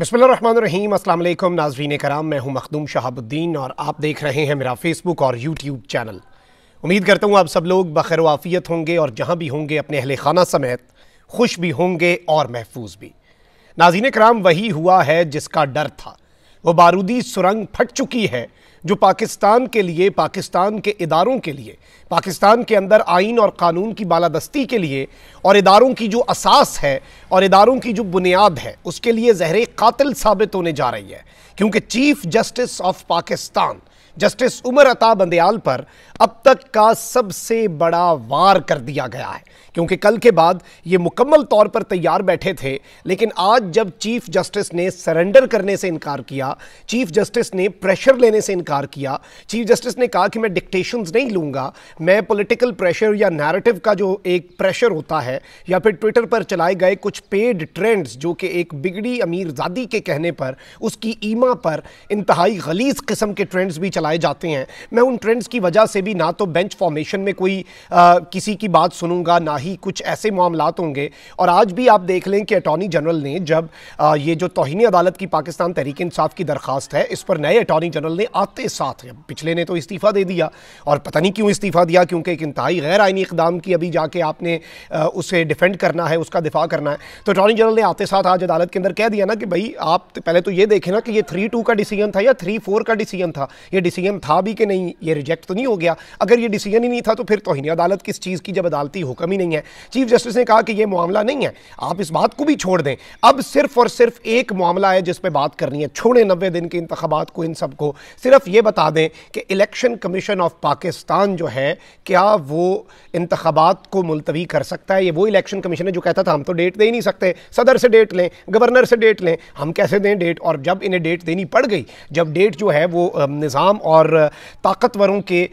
बसमीम अल्लाम नाजरीन कराम मैं हूं मखदूम शहाबुद्दीन और आप देख रहे हैं मेरा फ़ेसबुक और यूट्यूब चैनल उम्मीद करता हूं आप सब लोग बखर वाफ़ियत होंगे और जहां भी होंगे अपने अहल खाना समेत खुश भी होंगे और महफूज भी नाजीन कराम वही हुआ है जिसका डर था वो बारूदी सुरंग फट चुकी है जो पाकिस्तान के लिए पाकिस्तान के इदारों के लिए पाकिस्तान के अंदर आइन और कानून की बालादस्ती के लिए और इदारों की जो असास है और इदारों की जो बुनियाद है उसके लिए जहरे कातिल साबित होने जा रही है क्योंकि chief justice of Pakistan justice Umar Ata Bandial पर अब तक का सबसे बड़ा वार कर दिया गया है क्योंकि कल के बाद ये मुकम्मल तौर पर तैयार बैठे थे लेकिन आज जब चीफ जस्टिस ने सरेंडर करने से इनकार किया चीफ जस्टिस ने प्रेशर लेने से इनकार किया चीफ जस्टिस ने कहा कि मैं डिक्टेशन नहीं लूंगा मैं पोलिटिकल प्रेशर या नैरेटिव का जो एक प्रेशर होता है या फिर ट्विटर पर चलाए गए कुछ पेड ट्रेंड्स जो कि एक बिगड़ी अमीरजादी के कहने पर उसकी ईमा पर इंतहाई गलीज किस्म के ट्रेंड्स भी चला चलाए जाते हैं मैं उन ट्रेंड्स की वजह से भी ना तो बेंच फॉर्मेशन में कोई आ, किसी की बात सुनूंगा ना ही कुछ ऐसे मामला होंगे और आज भी आप देख लें कि अटॉर्नी जनरल ने जब आ, ये जो तोहनी अदालत की पाकिस्तान तहरीक इंसाफ की दरख्वास्त है इस पर नए अटॉर्नी जनरल ने आते साथ पिछले ने तो इस्तीफ़ा दे दिया और पता नहीं क्यों इस्तीफ़ा दिया क्योंकि एक इंतहाई गैर आइनी इकदाम की अभी जाके आपने उसे डिफेंड करना है उसका दिफा करना है तो अटॉर्नी जनरल ने आते साथ आज अदालत के अंदर कह दिया ना कि भाई आप पहले तो ये देखें ना कि ये थ्री टू का डिसीजन था या थ्री फोर का डिसीजन था ये डिसीजन था भी कि नहीं ये रिजेक्ट तो नहीं हो गया अगर ये डिसीजन ही नहीं था तो फिर तोहनी अदालत किस चीज़ की जब अदालती हुक्म ही नहीं है चीफ जस्टिस ने कहा कि यह मामला नहीं है आप इस बात को भी छोड़ दें अब सिर्फ और सिर्फ एक मामला है जिस पर बात करनी है छोड़े नब्बे दिन के इंतबात को इन सबको सिर्फ ये बता दें कि इलेक्शन कमीशन ऑफ पाकिस्तान जो है क्या वो इंतबात को मुलतवी कर सकता है ये वो इलेक्शन कमीशन है जो कहता था हम तो डेट दे ही नहीं सकते सदर से डेट लें गवर्नर से डेट लें हम कैसे दें डेट और जब इन्हें डेट देनी पड़ गई जब डेट जो है वो निज़ाम और ताकतवरों के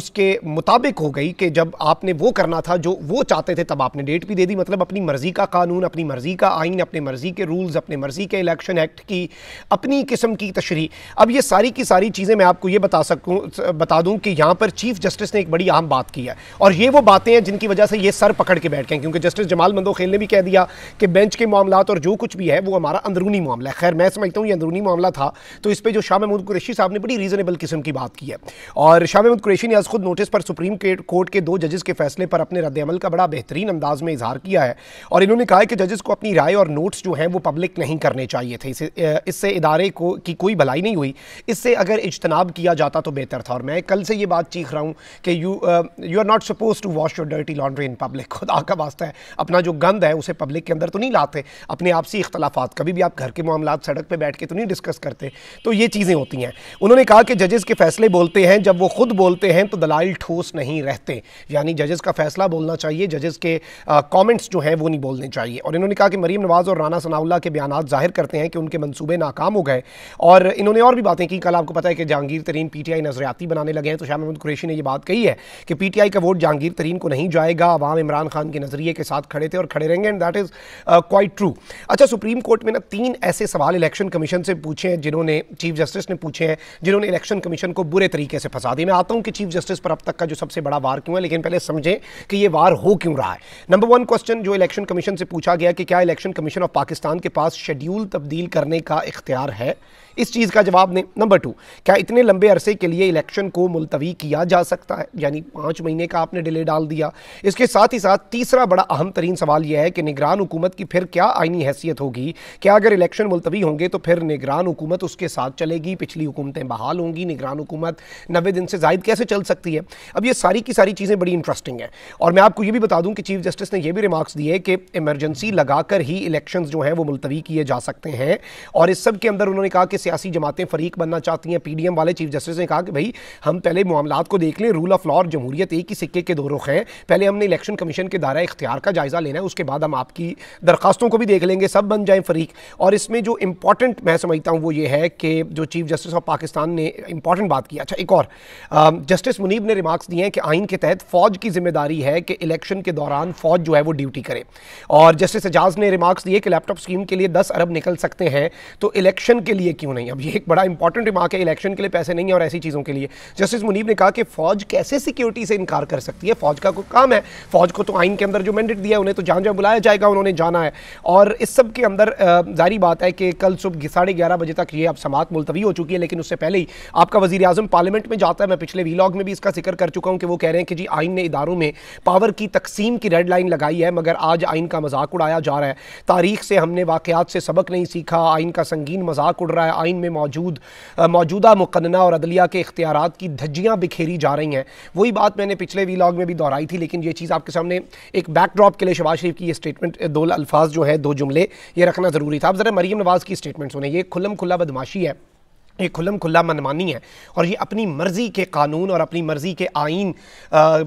उसके मुताबिक हो गई कि जब आपने वो करना था जो वो चाहते थे तब आपने डेट भी दे दी मतलब अपनी मर्ज़ी का कानून अपनी मर्ज़ी का आइन अपने मर्ज़ी के रूल्स अपने मर्ज़ी के इलेक्शन एक्ट की अपनी किस्म की तशरी अब ये सारी की सारी चीज़ें मैं आपको ये बता सकूँ बता दूँ कि यहाँ पर चीफ जस्टिस ने एक बड़ी अहम बात की है और ये वो बातें हैं जिनकी वजह से ये सर पकड़ के बैठ गए क्योंकि जस्टिस जमाल मंदोखेल ने भी कह दिया कि बेंच के मामला और जो कुछ भी है वो हमारा अंदरूनी मामला है खैर मैं समझता हूँ ये अंदरूनी मामला था तो इस पर जो शाह महमूद कुरेशी साहब ने बड़ी रीज़नेबल किस्म की बात की है और शाह महमूद कुरेशी ने आज खुद नोटिस पर सुप्रीम कोर्ट के दो जजेस के फैसले पर अपने रद्दमल का बड़ा बेहतरीन अंदाज में इजहार किया है और इन्होंने कहा है कि जजेस को अपनी राय और नोट्स जो हैं वो पब्लिक नहीं करने चाहिए थे इससे इदारे को की कोई भलाई नहीं हुई इससे अगर इजतनाब किया जाता तो बेहतर था और मैं कल से ये बात चीख रहा हूँ कि you you are not suppose to wash your dirty laundry in public खुदा का वास्ता है अपना जो गंद है उसे पब्लिक के अंदर तो नहीं लाते अपने आपसी इख्तलाफात कभी भी आप घर के मामला सड़क पर बैठ के तो नहीं डिस्कस करते तो ये चीज़ें होती हैं उन्होंने कहा कि जजेस जजेस के फैसले बोलते हैं जब वो खुद बोलते हैं तो दलाल ठोस नहीं रहते यानी जजेस का फैसला बोलना चाहिए जजेस के कमेंट्स जो हैं वो नहीं बोलने चाहिए और इन्होंने कहा कि मरीम नवाज़ और राना सनाउल्ला के बयान जाहिर करते हैं कि उनके मनसूबे नाकाम हो गए और इन्होंने और भी बातें की कल आपको पता है कि जहांगीर तरीन पी टी आई नजरियाती बनाने लगे हैं तो शाह महमूद कुरेशी ने यह बात कही है कि पी टी आई का वोट जहांगीर तरीन को नहीं जाएगा आवाम इमरान खान के नज़रिए के साथ खड़े थे और खड़े रहेंगे and that is quite true अच्छा सुप्रीम कोर्ट में ना तीन ऐसे सवाल इलेक्शन कमीशन से पूछे हैं जिन्होंने चीफ जस्टिस ने पूछे हैं जिन्होंने इलेक्शन इलेक्शन कमीशन को बुरे तरीके से फंसा दी मैं आता हूं कि चीफ जस्टिस पर अब तक का जो सबसे बड़ा वार क्यों है लेकिन पहले समझें कि ये वार हो क्यों रहा है नंबर वन क्वेश्चन जो इलेक्शन कमीशन से पूछा गया कि क्या इलेक्शन कमीशन ऑफ पाकिस्तान के पास शेड्यूल तब्दील करने का इख्तियार है इस चीज़ का जवाब दें नंबर टू क्या इतने लंबे अरसे के लिए इलेक्शन को मुलतवी किया जा सकता है यानी पाँच महीने का आपने डिले डाल दिया इसके साथ ही साथ तीसरा बड़ा अहम तरीन सवाल यह है कि निगरान हुकूमत की फिर क्या आइनी हैसियत होगी क्या अगर इलेक्शन मुलतवी होंगे तो फिर निगरान हुकूमत उसके साथ चलेगी पिछली हुकूमतें बहाल होंगी निगरान हुकूमत नबे दिन से जायद कैसे चल सकती है अब ये सारी की सारी चीज़ें बड़ी इंटरेस्टिंग है और मैं आपको ये भी बता दूं कि चीफ जस्टिस ने यह भी रिमार्क्स दिए कि इमरजेंसी लगाकर ही इलेक्शन जो हैं वो मुलतवी किए जा सकते हैं और इस सब के अंदर उन्होंने कहा कि सियासी जमातें फरीक बनना चाहती हैं पीडीएम वाले चीफ जस्टिस ने कहा कि भाई हम पहले मामला को देख लें रूल ऑफ लॉ और जमहूरियत एक ही सिक्के के दो रुख हैं पहले हमने इलेक्शन कमीशन के दायरा इख्तियार का जायज़ा लेना है उसके बाद हम आपकी दरखास्तों को भी देख लेंगे सब बन जाए फरीक और इसमें जो इंपॉर्टेंट मैं समझता हूँ वो ये है कि जो चीफ जस्टिस ऑफ पाकिस्तान ने इंपॉर्टेंट बात की अच्छा एक और जस्टिस मुनीब ने रिमार्क्स दिए हैं कि आइन के तहत फ़ौज की जिम्मेदारी है कि इलेक्शन के दौरान फ़ौज जो है वो ड्यूटी करे और जस्टिस एजाज ने रिमार्क्स दिए कि लैपटॉप स्कीम के लिए दस अरब निकल सकते हैं तो इलेक्शन के लिए क्यों नहीं अब ये एक बड़ा इंपॉर्टेंट रिमार्क है इलेक्शन के लिए पैसे नहीं है और ऐसी चीज़ों के लिए जस्टिस मुनीब ने कहा कि फौज कैसे सिक्योरिटी से इनकार कर सकती है फौज का कोई काम है फौज को तो आइन के अंदर जो मैंडेट दिया उन्हें तो जान जहाँ बुलाया जाएगा उन्होंने जाना है और इस सब के अंदर जारी बात है कि कल सुबह साढ़े ग्यारह बजे तक ये अब समात मुलतवी हो चुकी है लेकिन उससे पहले ही आपका वजी अजम पार्लियामेंट में जाता है मैं पिछले वीलॉग में भी इसका जिक्र कर चुका हूँ कि वो कह रहे हैं कि जी आइन ने इदारों में पावर की तकसीम की रेड लाइन लगाई है मगर आज आइन का मजाक उड़ाया जा रहा है तारीख से हमने वाकयात से सबक नहीं सीखा आइन का संगीन मजाक उड़ रहा है आइन में मौजूद मौजूदा मुकन्ना और अदलिया के इख्तियार की धज्जियाँ बिखेरी जा रही हैं वही बात मैंने पिछले वीलॉग में भी दोहराई थी लेकिन ये चीज़ आपके सामने एक बैकड्रॉप के लिए शबाज शरीफ की ये स्टेटमेंट दो अल्फाज जो है दो जुमले ये रखना ज़रूरी था आप ज़रा मरीम नवाज़ की स्टेटमेंट सुने ये खुलम खुला बदमाशी है ये खुलम खुला मनमानी है और ये अपनी मर्ज़ी के कानून और अपनी मर्ज़ी के आइन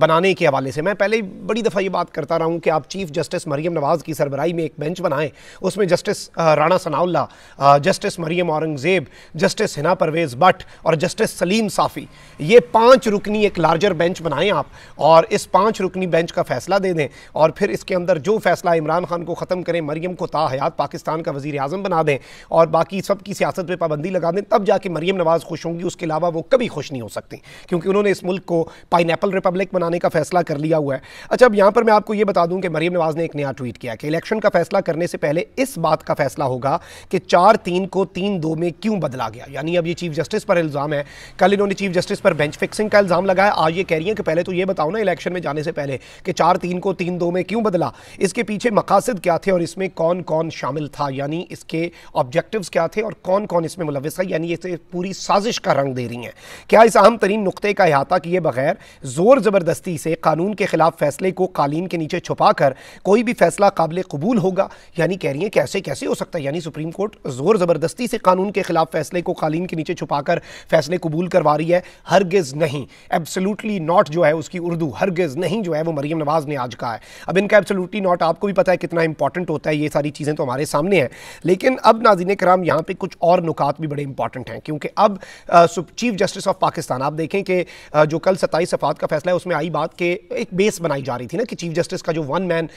बनाने के हवाले से मैं पहले बड़ी दफ़ा ये बात करता रहा हूँ कि आप चीफ़ जस्टिस मरीम नवाज़ की सरबराई में एक बेंच बनाएं उसमें justice Rana Sanaullah justice Maryam Aurangzeb justice Hina Pervez Bhatt और जस्टिस सलीम साफ़ी ये पाँच रुकनी एक लार्जर बेंच बनाएँ आप और इस पाँच रुकनी बेंच का फ़ैसला दे दें और फिर इसके अंदर जो फ़ैसला इमरान खान को ख़त्म करें मरीम को ताहयात पाकिस्तान का वज़ी अजम बना दें और बाकी सबकी सियासत पर पाबंदी लगा दें तब जाके मरीम नवाज़ खुश होंगी उसके अलावा वो कभी खुश नहीं हो सकती क्योंकि उन्होंने इस मुल्क को पाइन रिपब्लिक बनाने का फैसला कर लिया हुआ है अच्छा अब यहाँ पर मैं आपको ये बता दूँ कि मरीम नवाज़ ने एक नया ट्वीट किया कि इलेक्शन का फैसला करने से पहले इस बात का फैसला होगा कि चार तीन को तीन दो में क्यों बदला गया यानी अब ये चीफ जस्टिस पर इल्ज़ाम है कल इन्होंने चीफ जस्टिस पर बेंच फिक्सिंग का इल्ज़ाम लगाया आज ये कह रही है कि पहले तो ये बताओ ना इलेक्शन में जाने से पहले कि चार तीन को तीन दो में क्यों बदला इसके पीछे मकासद क्या थे और इसमें कौन कौन शामिल था यानी इसके ऑब्जेक्टिव्स क्या थे और कौन कौन इसमें मुलविस था यानी ये से पूरी साजिश का रंग दे रही हैं क्या इस अहम तरीन नुकते का अहाता किए बगैर ज़ोर ज़बरदस्ती से कानून के ख़िलाफ़ फैसले को कालीन के नीचे छुपा कर कोई भी फैसला काबिल कबूल होगा यानी कह रही हैं कैसे कैसे हो सकता है यानी सुप्रीम कोर्ट ज़ोर ज़बरदस्ती से कानून के ख़िलाफ़ फैसले को कालीन के नीचे छुपा कर फैसले कबूल करवा रही है हरगिज़ नहीं एब्सोलूटली नॉट जो है उसकी उर्दू हरगिज़ नहीं जो है वो मरियम नवाज़ ने आज कहा है अब इनका एब्सोलूटली नॉट आपको भी पता है कितना इंपॉर्टेंट होता है ये सारी चीज़ें तो हमारे सामने हैं लेकिन अब नाजीन कराम यहां पे कुछ और नुकात भी बड़े इंपॉर्टेंट हैं हैं क्योंकि अब चीफ जस्टिस ऑफ पाकिस्तान आप देखें कि जो कल सत्ताईस सफात का फैसला है उसमें आई बात के एक बेस बनाई जा रही थी ना कि चीफ जस्टिस का जो वन मैन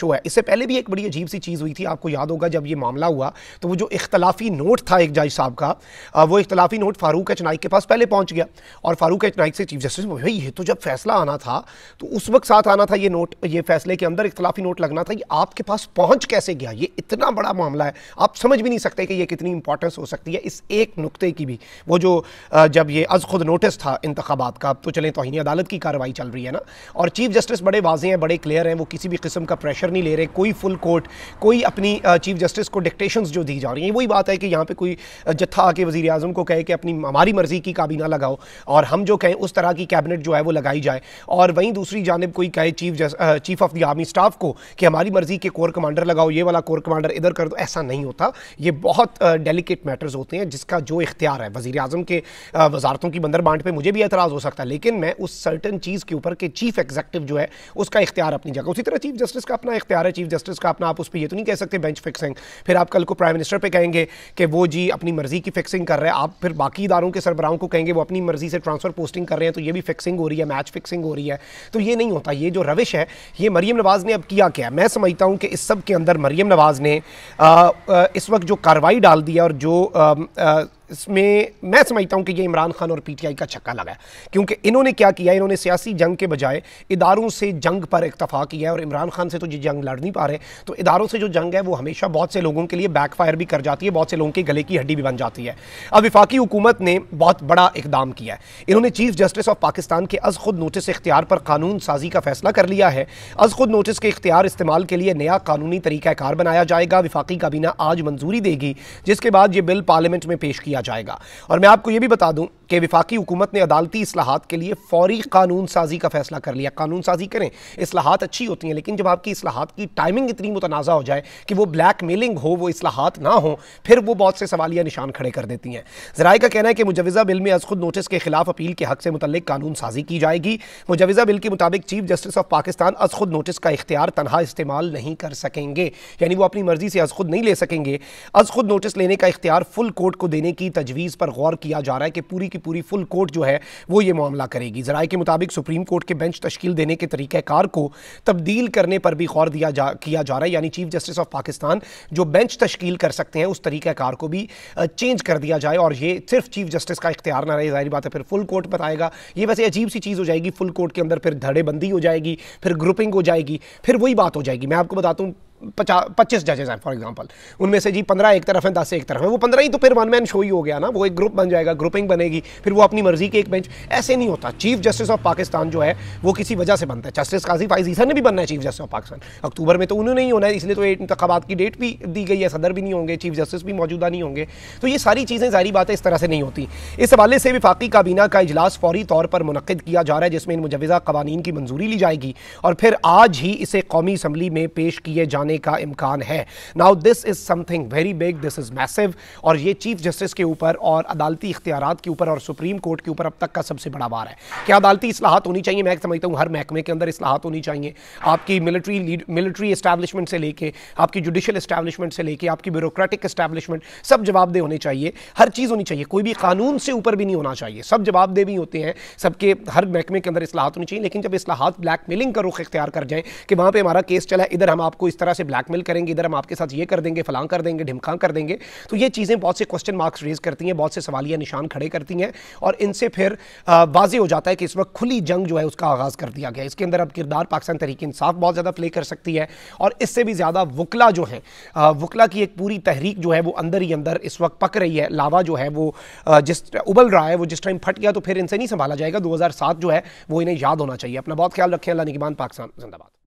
शो है इससे पहले भी एक बड़ी अजीब सी चीज़ हुई थी आपको याद होगा जब ये मामला हुआ तो वो जो इख्तलाफी नोट था एक जज साहब का वो इख्तलाफी नोट फारूक अचनाइक के पास पहले पहुँच गया और फारूक अचनाइक से चीफ जस्टिस भाई ये तो जब फैसला आना था तो उस वक्त साथ आना था ये नोट ये फैसले के अंदर इख्तलाफी नोट लगना था ये आपके पास पहुँच कैसे गया ये इतना बड़ा मामला है आप समझ भी नहीं सकते कि ये कितनी इंपॉर्टेंस हो सकती है इस एक नुक नुकते की भी वो जो जब ये अज खुद नोटिस था इंतबात का तो चलें तोहनी अदालत की कार्रवाई चल रही है ना और चीफ जस्टिस बड़े वाजे हैं बड़े क्लियर हैं वो किसी भी किस्म का प्रेशर नहीं ले रहे कोई फुल कोर्ट कोई अपनी चीफ जस्टिस को डिक्टेशन जो दी जा रही हैं वही बात है कि यहाँ पर कोई जत्था आके वजी अजम को कहे कि अपनी हमारी मर्जी की काबीना लगाओ और हम जो कहें उस तरह की कैबिनेट जो है वो लगाई जाए और वहीं दूसरी जानब कोई कहे chief chief of the army staff को कि हमारी मर्जी के कोर कमांडर लगाओ ये वाला कोर कमांडर इधर कर दो ऐसा नहीं होता ये बहुत डेलिकेट मैटर्स होते हैं जिसका जो इख्तियार है वजी अजम के वजारतों की बंदर बांट पर मुझे भी एतराज़ हो सकता है लेकिन मैं उस सर्टन चीज़ के ऊपर के चीफ एग्जेक्टिव जो है उसका इख्तियार अपनी जगह उसी तरह चीफ जस्टिस का अपना इख्तियार है चीफ जस्टिस का अपना आप उस पर यह तो नहीं कह सकते बेंच फिक्सिंग फिर आप कल को प्राइम मिनिस्टर पर कहेंगे कि वो जी अपनी मर्ज़ी की फिक्सिंग कर रहे हैं आप फिर बाकी इदारों के सरबराहों को कहेंगे वो अपनी मर्ज़ी से ट्रांसफ़र पोस्टिंग कर रहे हैं तो ये भी फिक्सिंग हो रही है मैच फिक्सिंग हो रही है तो ये नहीं होता ये जो रविश है ये मरीम नवाज़ ने अब किया क्या मैं समझता हूँ कि इस सब के अंदर मरीम नवाज़ ने आ, आ, इस वक्त जो कार्रवाई डाल दी है और जो आ, इसमें मैं समझता हूं कि ये इमरान खान और पीटीआई का छक्का लगा है क्योंकि इन्होंने क्या किया इन्होंने सियासी जंग के बजाय इदारों से जंग पर इतफा किया है और इमरान खान से तो ये जंग लड़ नहीं पा रहे तो इदारों से जो जंग है वो हमेशा बहुत से लोगों के लिए बैकफायर भी कर जाती है बहुत से लोगों के गले की हड्डी भी बन जाती है अब विफाकी हुकूमत ने बहुत बड़ा इकदाम किया है इन्होंने चीफ जस्टिस ऑफ पाकिस्तान के अज खुद नोटिस इख्तियार पर कानून साजी का फैसला कर लिया है अज खुद नोटिस के इख्तियार इस्तेमाल के लिए नया कानूनी तरीक़ाकार बनाया जाएगा विफाकी काबीना आज मंजूरी देगी जिसके बाद ये बिल पार्लियामेंट में पेश किया किया जाएगा और मैं आपको यह भी बता दूं कि विफाकी हुकूमत ने अदालती असलाहत के लिए फौरी कानून साजी का फैसला कर लिया कानून साजी करें असलाहत अच्छी होती हैं लेकिन जब आपकी असलाहत की टाइमिंग इतनी मुतनाज़ा हो जाए कि वो ब्लैक मेलिंग हो वो असलाहत ना हो फिर वो बहुत से सवालिया निशान खड़े कर देती हैं जराए का कहना है कि मुजवज़ा बिल में अजखुद नोटिस के खिलाफ अपील के हक से मुतल कानून साजी की जाएगी मुजवज़ा बिल के मुताबिक चीफ जस्टिस ऑफ पाकिस्तान अजखुद नोटिस का इख्तियार तनहा इस्तेमाल नहीं कर सकेंगे यानी वो अपनी मर्जी से अजखुद नहीं ले सकेंगे अजखुद नोटिस लेने का इख्तियार फुल कोर्ट को देने की की तजवीज़ पर गौर किया जा रहा है कि पूरी की पूरी फुल कोर्ट जो है वो ये मामला करेगी जराए के मुताबिक सुप्रीम कोर्ट के बेंच तश्कील देने के तरीक़ार को तब्दील करने पर भी गौर दिया जा किया जा रहा है यानी चीफ जस्टिस ऑफ पाकिस्तान जो बेंच तश्कील कर सकते हैं उस तरीक़ार को भी चेंज कर दिया जाए और ये सिर्फ चीफ जस्टिस का इख्तियार ना रहे जाहिर बात है फिर फुल कोर्ट बताएगा ये वैसे अजीब सी चीज़ हो जाएगी फुल कोर्ट के अंदर फिर धड़ेबंदी हो जाएगी फिर ग्रुपिंग हो जाएगी फिर वही बात हो जाएगी मैं आपको बताता हूँ पचास पच्चीस जजेज हैं फॉर एग्जाम्पल उनमें से जी पंद्रह एक तरफ हैं दस एक तरफ हैं वो पंद्रह ही तो फिर वन मैन शो ही हो गया ना वो एक ग्रुप बन जाएगा ग्रुपिंग बनेगी फिर वो अपनी मर्जी के एक बेंच ऐसे नहीं होता चीफ जस्टिस ऑफ पाकिस्तान जो है वो किसी वजह से बनता है जस्टिस काजी फाइजीसा ने भी बनना है chief justice of Pakistan October में तो उन्होंने ही होना है इसलिए तो इंतबात की डेट भी दी गई है सदर भी नहीं होंगे चीफ जस्टिस भी मौजूदा नहीं होंगे तो ये सारी चीज़ें जारी बातें इस तरह से नहीं होती इस हवाले से विफाकी काबीना का इजलास फौरी तौर पर मनद किया जा रहा है जिसमें इन मुजवजा कवानीन की मंजूरी ली जाएगी और फिर आज ही इसे कौमी असम्बली में पेश किए जाने आने का इम्कान है now this is something very big this is massive और ये चीफ जस्टिस के ऊपर और अदालती इख्तियार के ऊपर और सुप्रीम कोर्ट के ऊपर अब तक का सबसे बड़ा वार है क्या अदालती असलाहत होनी चाहिए मैं समझता हूँ हर महकमे के अंदर असलाहत होनी चाहिए आपकी मिलिट्री मिलिट्री इस्टेबलिशमेंट से लेके आपकी जुडिशल इस्टेबलिशमेंट से लेके आपकी ब्यूरोक्रेटिक इस्टेबलिशमेंट सब जवाबदेह होने चाहिए हर चीज़ होनी चाहिए कोई भी कानून से ऊपर भी नहीं होना चाहिए सब जवाबदेह भी होते हैं सबके हर महकमे के अंदर असलाहत होनी चाहिए लेकिन जब असलाहत ब्लैक मेलिंग का रुख इख्तियार कर जाएँ कि वहाँ पर हमारा केस चला इधर हम आपको इस तरह से ब्लैकमेल करेंगे इधर हम आपके साथ ये कर देंगे फलां कर देंगे ढिमका कर देंगे तो ये चीज़ें बहुत से क्वेश्चन मार्क्स रेज करती हैं बहुत से सवालिया निशान खड़े करती हैं और इनसे फिर वाजे हो जाता है कि इस वक्त खुली जंग जो है उसका आगाज़ कर दिया गया इसके अंदर अब किरदार पाकिस्तान तरीके इंसाफ बहुत ज़्यादा प्ले कर सकती है और इससे भी ज़्यादा वकला जो है वकला की एक पूरी तहरीक जो है वो अंदर ही अंदर इस वक्त पक रही है लावा जो है वो जिस उबल रहा है वो जिस टाइम फट गया तो फिर इनसे नहीं संभाला जाएगा 2007 जो है वो इन्हें याद होना चाहिए अपना बहुत ख्याल रखें अल्लाह निगमान पाकिस्तान जिंदाबाद